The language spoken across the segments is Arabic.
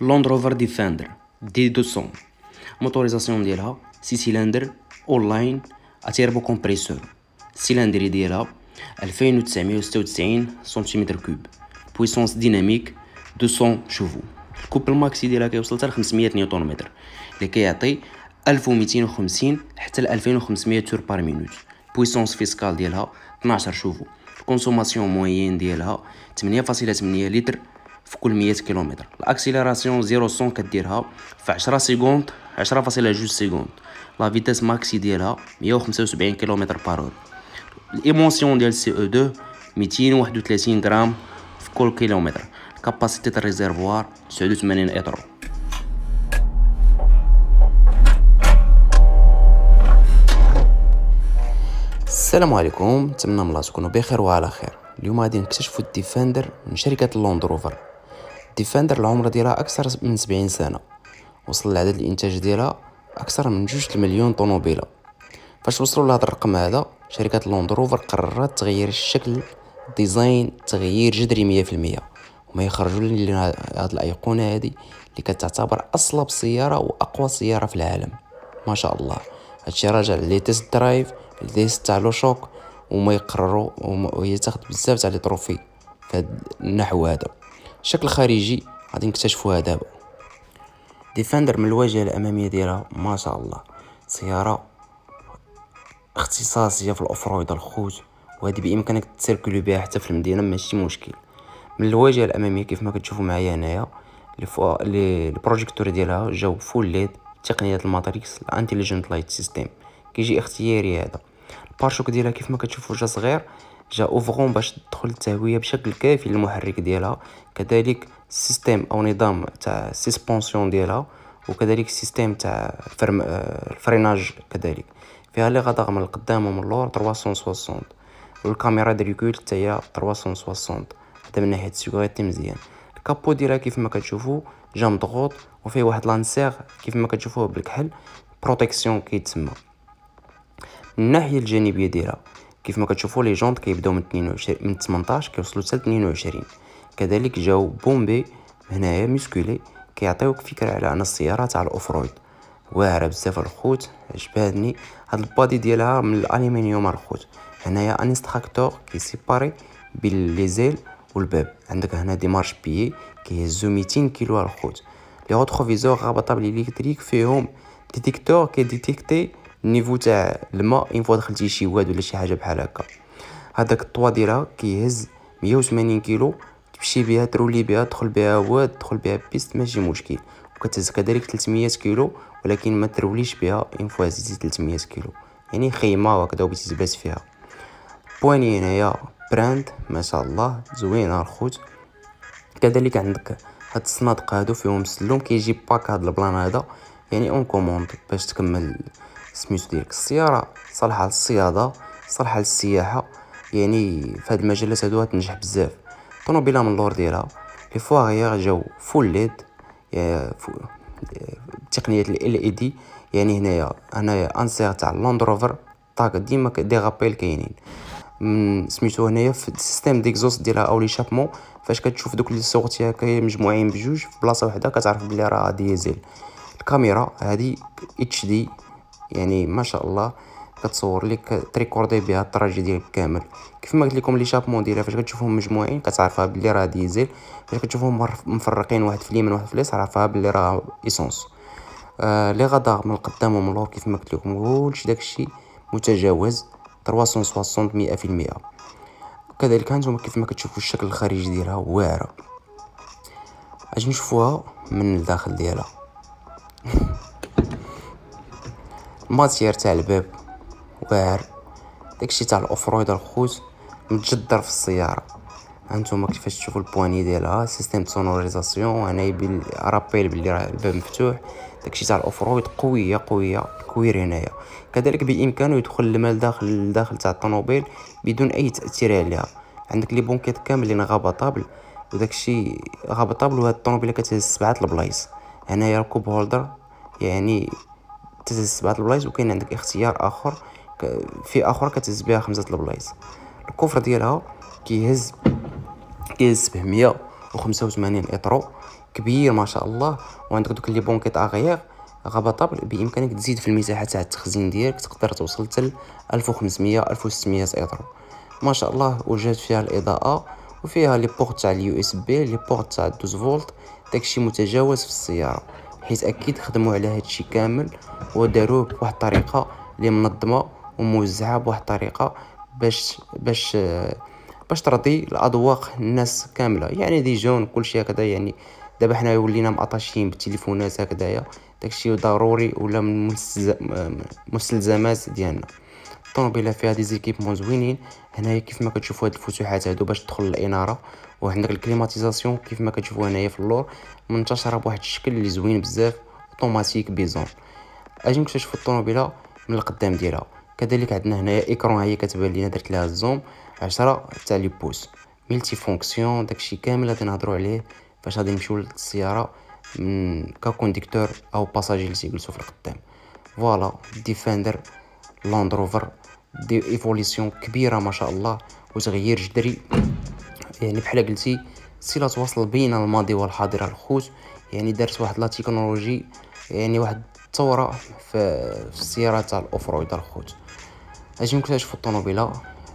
لوند روفر ديفاندر دي 200 موتوريزاسيون ديالها سي سيلندر اون لاين اتيربو كومبريسور سيلندري ديالها 2996 سنتيمتر كوب بويسونس ديناميك 200 شوفو الكوب الماكسي ديالها كيوصل حتى 500 نيوتن متر اللي كيعطي 1250 حتى 2500 تور بار مينوت بويسونس فيسكال ديالها 12 شوفو الكونسوماسيون موين ديالها 8.8 لتر في كل 100 كيلومتر الاكسيليراسيون 0 100 كديرها في 10 سكوند 10.2 سكوند لا فيتاس ماكسي ديالها 175 كيلومتر بارور الايمونسيون ديال سي او 2 231 غرام في كل كيلومتر كاباسيتي الريزيرفوار 89 اطرو السلام عليكم نتمنى من الله تكونوا بخير وعلى خير اليوم غادي نكتشفوا الديفندر من شركه لاند روفر ديفندر العمر ديالها اكثر من 70 سنه وصل العدد الانتاج ديالها اكثر من 2 مليون طوموبيله فاش وصلوا لهذا الرقم هذا شركه لوند روفر قررت تغير الشكل ديزاين تغيير جذري 100% وما يخرجوا لنا هذه الايقونه هذه اللي كتعتبر اصلب سياره واقوى سياره في العالم ما شاء الله هادشي راجع لتيست درايف لتيست تاع لو شوك وما يقرروا وهي تاخد بزاف تاع لي تروفي في النحو هذا الشكل الخارجي غادي نكتشفوها دابا ديفندر من الواجهه الاماميه ديالها ما شاء الله سياره اختصاصيه في الاوفرويد الخوت وهذه بامكانك تسيركلو بها حتى في المدينه ماشي مشكل من الواجهه الاماميه كيف ما كتشوفوا معايا هنايا البروجيكتور ديالها جاو فول ليد تقنيه الماتريكس الانتيليجنت لايت سيستيم كيجي اختياري هذا البارشوك ديالها كيف ما كتشوفوا جا صغير جا اوفغون باش تدخل التهويه بشكل كافي للمحرك ديالها كذلك السيستيم او نظام تاع سسبونسيون ديالها وكذلك السيستيم تاع فرم... آه، الفريناج كذلك فيها لي غادا من القدام ومن اللور 360 والكاميرا دريكول حتى هي 360 هذا من ناحيه السيكوريتي مزيان الكابو ديالها كيف ما كتشوفوا جا مضغوط وفيه واحد لانسير كيف ما كتشوفوه بالكحل بروتيكسيون كيتسمى من الناحيه الجانبيه ديالها كيف ما كتشوفوا لي جونت كيبداو من 22 من 18 كيوصلوا حتى 22 كذلك جاو بومبي هنايا ميسكولي كيعطيوك فكره على ان السياره تاع الاوفرويد واعره بزاف الخوت عجباتني هاد البادي ديالها من الالومنيوم الخوت هنايا انستراكتور سيباري بين لي زيل والباب عندك هنا دي مارش بيي كيهزو 200 كيلو الخوت لي روتروفيزور رابطه بالالكتريك فيهم ديتيكتور كي ديتيكتي النيفو تاع الماء اين فوا دخلتي شي واد ولا شي حاجه بحال هكا هذاك الطوا ديالها كيهز 180 كيلو تمشي بها ترولي بها تدخل بها واد تدخل بها بيست ماشي مشكل وكتهز كذلك 300 كيلو ولكن ما تروليش بها اين فوا زيدي 300 كيلو يعني خيمه وكذا وبغيتي تبات فيها بويني هنايا براند ما شاء الله زوينه الخوت كذلك عندك هاد الصنادق هادو فيهم سلوم كيجي باك هاد البلان هذا يعني اون كوموند باش تكمل سميتو ديالك السيارة صالحة للصيادة صالحة للسياحة يعني في هاد المجالات هادو غتنجح بزاف الطوموبيله من اللور ديالها لي فواغيغ جاو فول ليد يعني تقنيه ال اي دي e يعني هنايا هنايا انسير تاع لاندروفر روفر طاق ديما دي غابيل كاينين من سميتو هنايا في السيستيم ديكزوس ديالها او لي شابمون فاش كتشوف دوك لي سورتي هكايا مجموعين بجوج في بلاصه وحده كتعرف بلي راه ديزل الكاميرا هادي اتش دي يعني ما شاء الله كتصور لك تريكوردي بها الطراجي ديالك كامل كيف ما قلت لكم لي شابمون ديالها فاش كتشوفهم مجموعين كتعرفها بلي راه ديزل فاش كتشوفهم مفرقين واحد في اليمين واحد في اليسار عرفها بلي راه ايسونس آه لي غادار من القدام ومن اللور كيف ما قلت لكم كلشي داكشي متجاوز 360 100% كذلك هانتوما كيف ما كتشوفوا الشكل الخارجي ديالها واعره اجي نشوفوها من الداخل ديالها الماتير تاع الباب واعر داكشي تاع الاوفرويد الخوت متجدر في السياره هانتوما كيفاش تشوفوا البواني ديالها سيستيم سونوريزاسيون انا يبين رابيل بلي راه الباب مفتوح داكشي تاع الاوفرويد قويه قويه كوير هنايا كذلك بامكانه يدخل الماء داخل الداخل تاع الطوموبيل بدون اي تاثير عليها عندك لي بونكيت كاملين غابطابل وداكشي غابطابل وهاد الطوموبيله كتهز سبعه البلايص هنايا الكوب هولدر يعني كتهز سبعة البلايص وكاين عندك اختيار اخر في اخر كتهز بها خمسة البلايص الكفر ديالها كيهز كيهز 785 اطرو كبير ما شاء الله وعندك دوك لي بونكيط اغيير غبطابل بامكانك تزيد في المساحه تاع التخزين ديالك تقدر توصل حتى 1500 1600 اطرو ما شاء الله وجات فيها الاضاءه وفيها لي بورت تاع اليو اس بي لي بورت تاع 12 فولت داكشي متجاوز في السياره حيت اكيد خدموا على هادشي كامل وداروه بواحد الطريقه اللي منظمه وموزعه بواحد الطريقه باش باش باش ترضي الاذواق الناس كامله يعني دي جون كل كلشي هكذا يعني دابا حنا ولينا مأطاشين بالتليفونات هكذايا داكشي ضروري ولا من مستلزمات ديالنا الطوموبيله فيها دي زيكيبمون زوينين هنايا كيف ما كتشوفوا هاد الفتوحات هادو باش تدخل الاناره وعندك الكليماتيزاسيون كيف ما كتشوفوا هنايا في اللور منتشره بواحد الشكل اللي زوين بزاف اوتوماتيك بيزون اجي نكتشف الطوموبيله من القدام ديالها كذلك عندنا هنايا ايكرون هي كتبان لينا درت لها الزوم 10 تاع لي بوس ملتي فونكسيون داكشي كامل غادي نهضروا عليه فاش غادي نمشيو للسياره من ككونديكتور او باساجي اللي تيجلسوا في القدام فوالا ديفندر لاندروفر دي ايفوليسيون كبيره ما شاء الله وتغيير جذري يعني بحال قلتي صله تواصل بين الماضي والحاضر الخوت يعني دارت واحد لا تكنولوجي يعني واحد الثوره في السياره تاع الاوفرويد الخوت اجي نكتشف الطوموبيله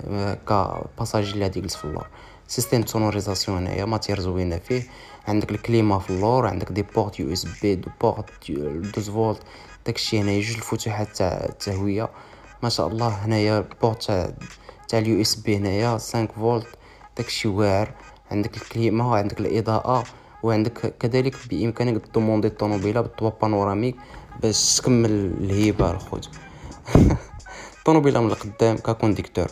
آه، كباساجي اللي غادي يجلس في اللور سيستيم سونوريزاسيون هنايا ماتير زوينه فيه عندك الكليما في اللور عندك دي بورت يو اس بي دو بورت دوز فولت داكشي هنايا جوج الفتوحات تاع التهويه ما شاء الله هنايا بورت تاع تاع اليو اس بي هنايا 5 فولت داكشي واعر عندك الكليمه وعندك الاضاءه وعندك كذلك بامكانك دوموندي الطوموبيله بالطوا بانوراميك باش تكمل الهيبه الخوت الطوموبيله من القدام ككونديكتور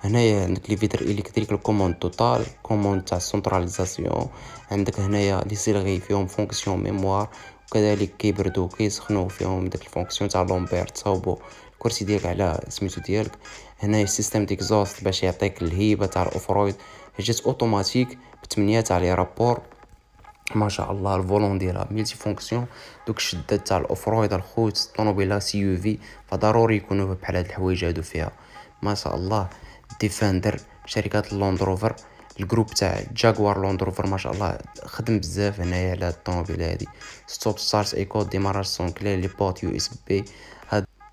هنايا عندك لي فيتر الكتريك الكوموند توتال كوموند تاع سنتراليزاسيون عندك هنايا لي سيلغي فيهم فونكسيون ميموار وكذلك كيبردو كيسخنو فيهم داك الفونكسيون تاع لومبير تصاوبو الكرسي ديالك على سميتو ديالك هنا السيستم ديكزوست باش يعطيك الهيبه تاع الاوفرويد جات اوتوماتيك بثمانية تاع لي رابور ما شاء الله الفولون ديالها ملتي فونكسيون دوك الشدات تاع الاوفرويد الخوت الطوموبيله سي يو في فضروري يكونوا بحال هاد الحوايج هادو فيها ما شاء الله ديفندر شركه لوندروفر الجروب تاع جاكوار لوندروفر ما شاء الله خدم بزاف هنايا على الطوموبيل هادي ستوب ستارت ايكو ديماراج سون سونكلي لي بورت يو اس بي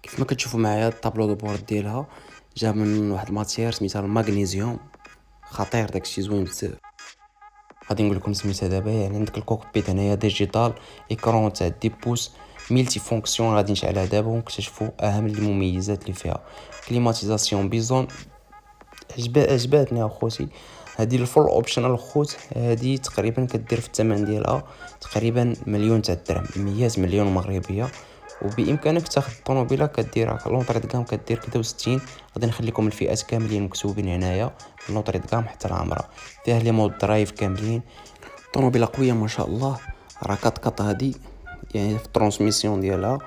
كيف ما كتشوفوا معايا الطابلو دو بورد ديالها جا من واحد الماتير سميتها الماغنيزيوم خطير داكشي زوين بزاف غادي نقول لكم سميتها دابا يعني عندك الكوكبيت هنايا ديجيتال ايكرون تاع دي بوس ميلتي فونكسيون غادي نشعلها دابا ونكتشفوا اهم المميزات اللي فيها كليماتيزاسيون بيزون عجبا عجباتني اخوتي هادي الفول اوبشنال خوت هادي تقريبا كدير في الثمن ديالها تقريبا مليون تاع الدرهم 100 مليون مغربيه وبامكانك تاخذ الطوموبيله كديرها لونطريدغام كدير كدا وستين غادي نخليكم الفئات كاملين مكتوبين هنايا لونطري لونطريدغام حتى العامره فيها لي مود درايف كاملين طوموبيله قويه ما شاء الله راه كات هادي يعني في الترانسميسيون ديالها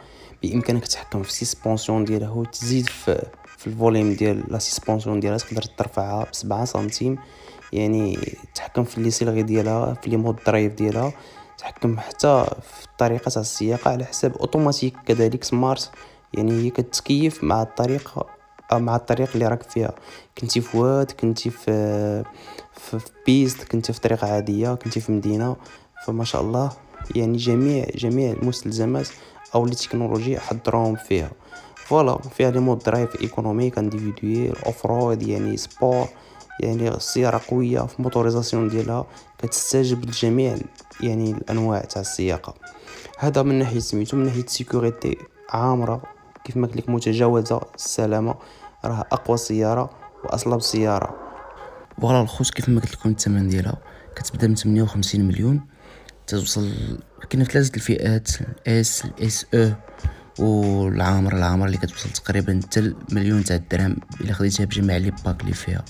بامكانك تحكم في السيسبونسيون ديالها وتزيد في في الفوليم ديال لا سسبونسيون ديالها تقدر ترفعها ب 7 سنتيم يعني تحكم في لي سيلغي ديالها في لي مود درايف ديالها تحكم حتى في الطريقه تاع السياقه على حساب اوتوماتيك كذلك سمارت يعني هي كتكيف مع الطريقه أو آه، مع الطريق اللي راك فيها كنتي في واد كنتي في في بيست كنتي في طريقه عاديه كنتي في مدينه فما شاء الله يعني جميع جميع المستلزمات او التكنولوجيا حضروهم فيها فوالا فيها لي مود درايف ايكونوميك انديفيدويل اوف رود يعني سبور يعني السيارة قوية في موتوريزاسيون ديالها كتستجب لجميع يعني الانواع تاع السياقه هذا من ناحيه سميتو من ناحيه سيكوريتي عامره كيف ما قلت متجاوزه السلامه راه اقوى سياره واصلب سياره فوالا الخوت كيف ما قلت لكم الثمن ديالها كتبدا من 58 مليون توصل كاين ثلاثه الفئات الاس الاس او e والعامر العامر اللي كتوصل تقريبا حتى مليون تاع الدرهم الا خديتها بجميع لي باك اللي فيها